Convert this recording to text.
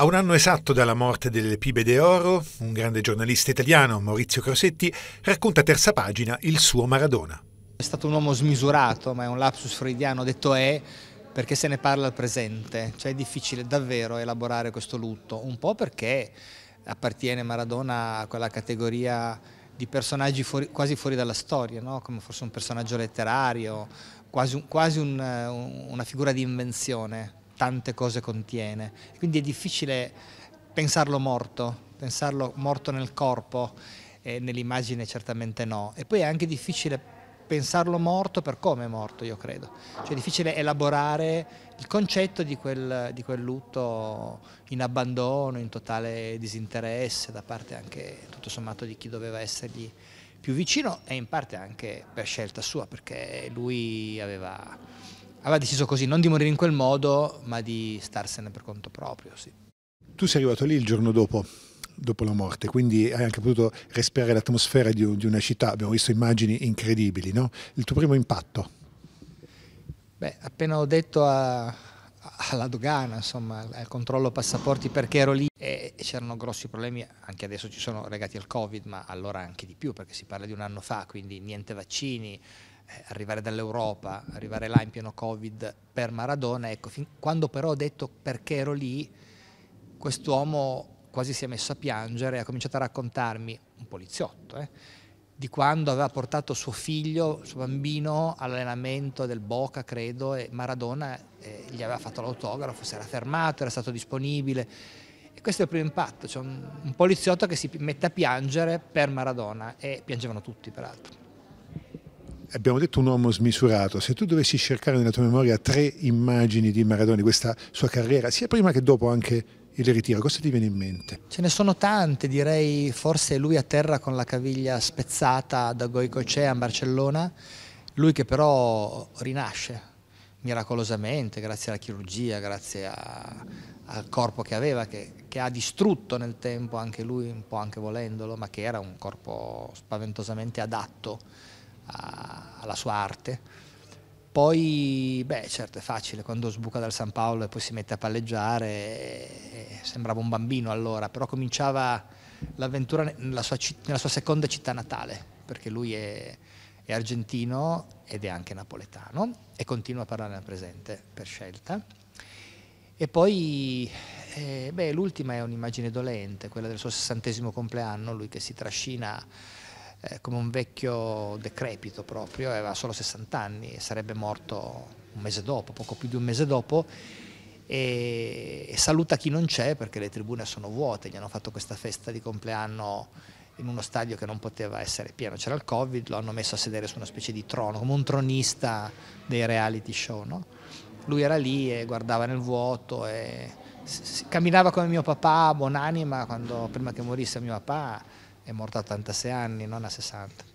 A un anno esatto dalla morte delle Pibe de Oro, un grande giornalista italiano, Maurizio Crosetti, racconta a terza pagina il suo Maradona. È stato un uomo smisurato, ma è un lapsus freudiano, detto è perché se ne parla al presente, cioè è difficile davvero elaborare questo lutto, un po' perché appartiene Maradona a quella categoria di personaggi fuori, quasi fuori dalla storia, no? come forse un personaggio letterario, quasi, quasi eh, un, una figura di invenzione tante cose contiene. Quindi è difficile pensarlo morto, pensarlo morto nel corpo e nell'immagine certamente no. E poi è anche difficile pensarlo morto per come è morto, io credo. Cioè è difficile elaborare il concetto di quel, di quel lutto in abbandono, in totale disinteresse da parte anche tutto sommato di chi doveva essergli più vicino e in parte anche per scelta sua perché lui aveva aveva deciso così, non di morire in quel modo, ma di starsene per conto proprio. Sì. Tu sei arrivato lì il giorno dopo, dopo la morte, quindi hai anche potuto respirare l'atmosfera di, di, una città, abbiamo visto immagini incredibili, no? Il tuo primo impatto? Beh, appena ho detto a, alla dogana, insomma, al controllo passaporti perché ero lì e c'erano grossi problemi, anche adesso ci sono legati al Covid, ma allora anche di più perché si parla di un anno fa, quindi niente vaccini, eh, arrivare dall'Europa, arrivare là in pieno Covid per Maradona, ecco, quando però ho detto perché ero lì, quest'uomo quasi si è messo a piangere e ha cominciato a raccontarmi, un poliziotto, eh, di quando aveva portato suo figlio, suo bambino, all'allenamento del Boca, credo, e Maradona eh, gli aveva fatto l'autografo, si era fermato, era stato disponibile. E questo è il primo impatto, cioè un, un poliziotto che si mette a piangere per Maradona e piangevano tutti peraltro abbiamo detto un uomo smisurato, se tu dovessi cercare nella tua memoria tre immagini di Maradona, di questa sua carriera, sia prima che dopo anche il ritiro, cosa ti viene in mente? Ce ne sono tante, direi forse lui a terra con la caviglia spezzata da Goicocea a Barcellona, lui che però rinasce miracolosamente grazie alla chirurgia, grazie a, al corpo che aveva, che, che, ha distrutto nel tempo anche lui, un po' anche volendolo, ma che era un corpo spaventosamente adatto alla sua arte. Poi, beh, certo è facile, quando sbuca dal San Paolo e poi si mette a palleggiare, sembrava un bambino allora, però cominciava l'avventura nella sua, nella sua seconda città natale, perché lui è, è, argentino ed è anche napoletano e continua a parlare nel presente per scelta. E poi, eh, beh, l'ultima è un'immagine dolente, quella del suo sessantesimo compleanno, lui che si trascina eh, come un vecchio decrepito proprio, aveva solo 60 anni e sarebbe morto un mese dopo, poco più di un mese dopo, e, e saluta chi non c'è perché le tribune sono vuote, gli hanno fatto questa festa di compleanno in uno stadio che non poteva essere pieno, c'era il Covid, lo hanno messo a sedere su una specie di trono, come un tronista dei reality show. No? Lui era lì e guardava nel vuoto e camminava come mio papà, buonanima, quando, prima che morisse mio papà è morto a 86 anni, non a 60.